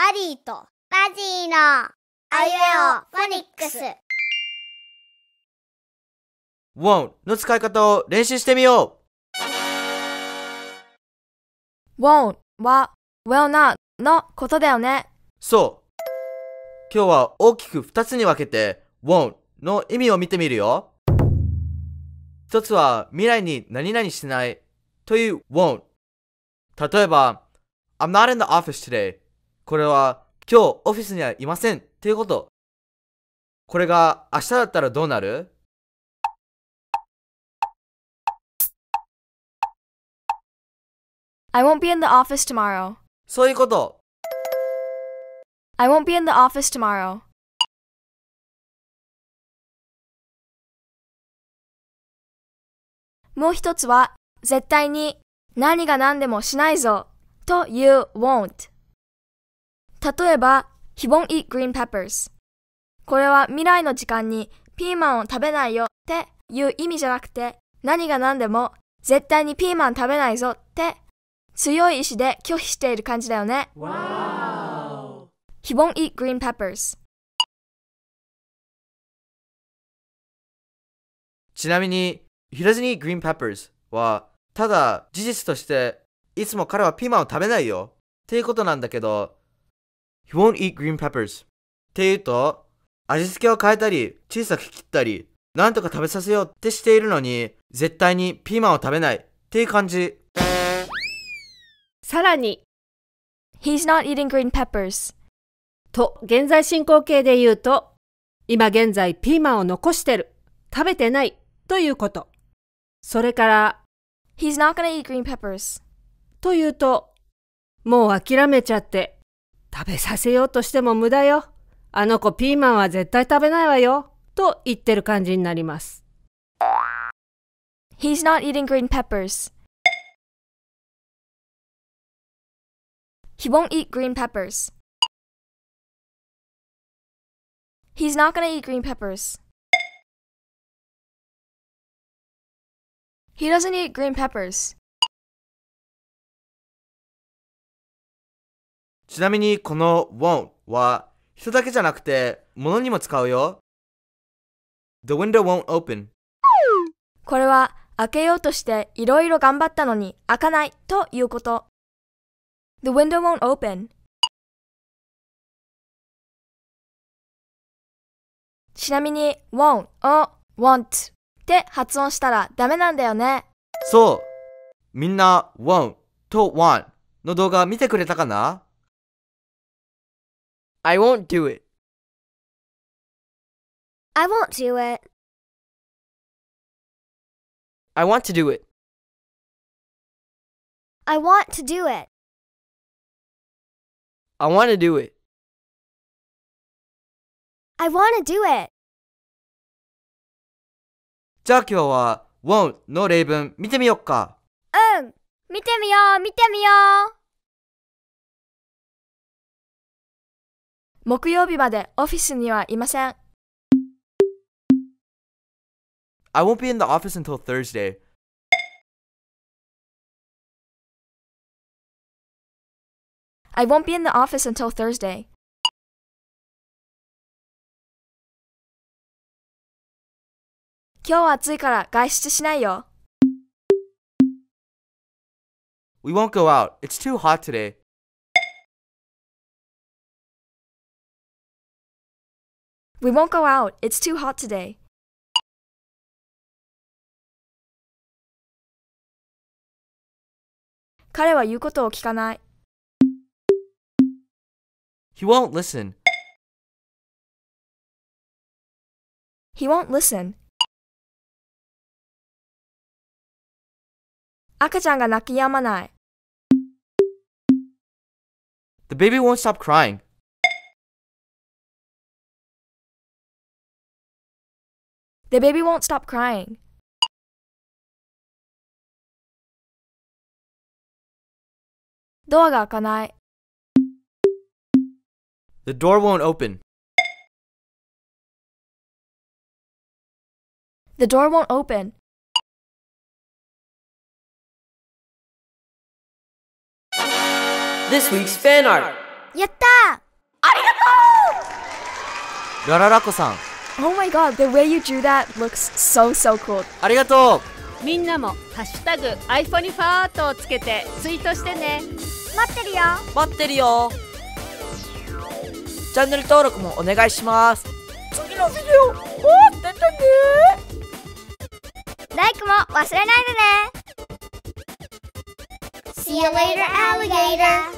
アリーとバジーのあゆえオフォニックス won't の使い方を練習してみよう won't は w e l l not のことだよねそう今日は大きく2つに分けて won't の意味を見てみるよ一つは未来に何々しないという won't 例えば I'm not in the office today これは今日オフィスにはいませんっていうこと。これが明日だったらどうなるそういうこと。I won't be in the office tomorrow. もう一つは、絶対に何が何でもしないぞという won't 例えば、He won't eat green peppers。これは未来の時間にピーマンを食べないよっていう意味じゃなくて、何が何でも絶対にピーマン食べないぞって強い意志で拒否している感じだよね。Wow. He won't eat green peppers. ちなみに、He doesn't eat green peppers は、ただ事実として、いつも彼はピーマンを食べないよっていうことなんだけど、He won't eat green peppers. って言うと、味付けを変えたり、小さく切ったり、なんとか食べさせようってしているのに、絶対にピーマンを食べないっていう感じ。さらに、He's not eating green peppers. と、現在進行形で言うと、今現在ピーマンを残してる、食べてないということ。それから、He's not gonna eat green peppers. というと、もう諦めちゃって食べさせようとしても無駄よ。あの子ピーマンは絶対食べないわよ。と言ってる感じになります。He's not eating green peppers. He won't eat green peppers. He's not gonna eat green peppers. He doesn't eat green peppers. ちなみにこの won't は人だけじゃなくて物にも使うよ。The window won't open これは開けようとしていろいろ頑張ったのに開かないということ。The window won't open ちなみに won't を want って発音したらダメなんだよね。そう。みんな won't と want の動画見てくれたかな I won't do it. I won't do it. I want to do it. I want to do it. I want to do it. I want to do it. じゃあ今日は won't の例文見てみよっか。うん。見てみよう、見てみよう。木曜日までオフィスにはいません。I won't be in the office until Thursday. I won't be in the office until Thursday. 今日は暑いから外出しないよ。We won't go out. It's too hot today. We won't go out. It's too hot today. He won't listen. He won't listen. 赤ちゃんが泣き止まない。The baby won't stop crying. The baby won't stop crying. The door won't open. The door won't open. This week's fan art. やったーありがとうラララコさん Oh my god, the way you drew that looks so so cool. ありがとうみんなもハッシュタグ iPhone ファートをつけてツイートしてね待ってるよ待ってるよチャンネル登録もお願いします次のビデオ待っててねライクも忘れないでね See you later, alligator!